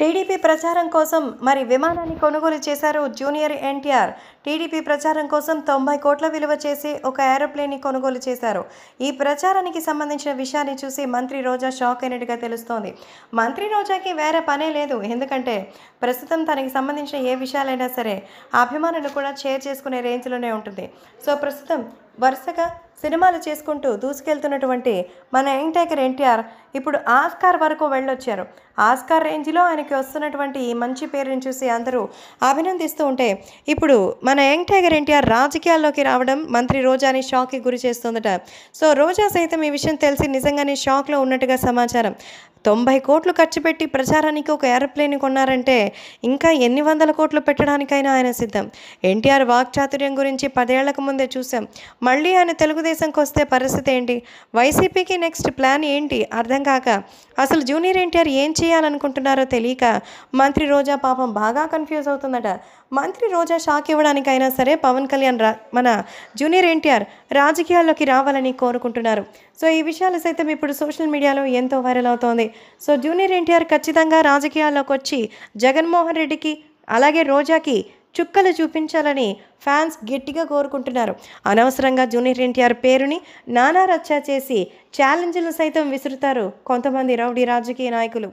TDP ప్రచారం కోసం మరి విమానాన్ని కొనుగోలు చేశారు జూనియర్ ఎన్టీఆర్ టీడీపీ ప్రచారం కోసం తొంభై కోట్ల విలువ చేసి ఒక ఏరోప్లేన్ని కొనుగోలు చేశారు ఈ ప్రచారానికి సంబంధించిన విషయాన్ని చూసి మంత్రి రోజా షాక్ అయినట్టుగా తెలుస్తోంది మంత్రి రోజాకి వేరే పనే లేదు ఎందుకంటే ప్రస్తుతం తనకి సంబంధించిన ఏ విషయాలైనా సరే అభిమానులు కూడా షేర్ చేసుకునే రేంజ్లోనే ఉంటుంది సో ప్రస్తుతం వరుసగా సినిమాలు చేసుకుంటూ దూసుకెళ్తున్నటువంటి మన యంగ్ టైగర్ ఎన్టీఆర్ ఇప్పుడు ఆస్కార్ వరకు వెళ్ళొచ్చారు ఆస్కార్ రేంజ్లో ఆయనకి వస్తున్నటువంటి ఈ మంచి పేరుని చూసి అందరూ అభినందిస్తూ ఉంటే ఇప్పుడు మన యంగ్ టైగర్ ఎన్టీఆర్ రాజకీయాల్లోకి రావడం మంత్రి రోజాని షాక్కి గురి చేస్తుందట సో రోజా సైతం ఈ విషయం తెలిసి నిజంగానే షాక్లో ఉన్నట్టుగా సమాచారం తొంభై కోట్లు ఖర్చు పెట్టి ప్రచారానికి ఒక ఏరోప్లేన్ కొన్నారంటే ఇంకా ఎన్ని వందల కోట్లు పెట్టడానికైనా ఆయన సిద్ధం ఎన్టీఆర్ వాక్చాతుర్యం గురించి పదేళ్లకు ముందే చూసాం మళ్ళీ ఆయన తెలుగుదేశంకి వస్తే పరిస్థితి ఏంటి వైసీపీకి నెక్స్ట్ ప్లాన్ ఏంటి అర్థం కాక అసలు జూనియర్ ఎన్టీఆర్ ఏం చేయాలనుకుంటున్నారో తెలియక మంత్రి రోజా పాపం బాగా కన్ఫ్యూజ్ అవుతుందట మంత్రి రోజా షాక్ ఇవ్వడానికైనా సరే పవన్ కళ్యాణ్ రా మన జూనియర్ ఎన్టీఆర్ రాజకీయాల్లోకి రావాలని కోరుకుంటున్నారు సో ఈ విషయాలు సైతం ఇప్పుడు సోషల్ మీడియాలో ఎంతో వైరల్ అవుతోంది సో జూనియర్ ఎన్టీఆర్ ఖచ్చితంగా రాజకీయాల్లోకి వచ్చి జగన్మోహన్ రెడ్డికి అలాగే రోజాకి చుక్కలు చూపించాలని ఫ్యాన్స్ గట్టిగా కోరుకుంటున్నారు అనవసరంగా జూనియర్ ఎన్టీఆర్ పేరుని నానా రచ్చా చేసి ఛాలెంజ్లు సైతం విసురుతారు కొంతమంది రౌడీ రాజకీయ నాయకులు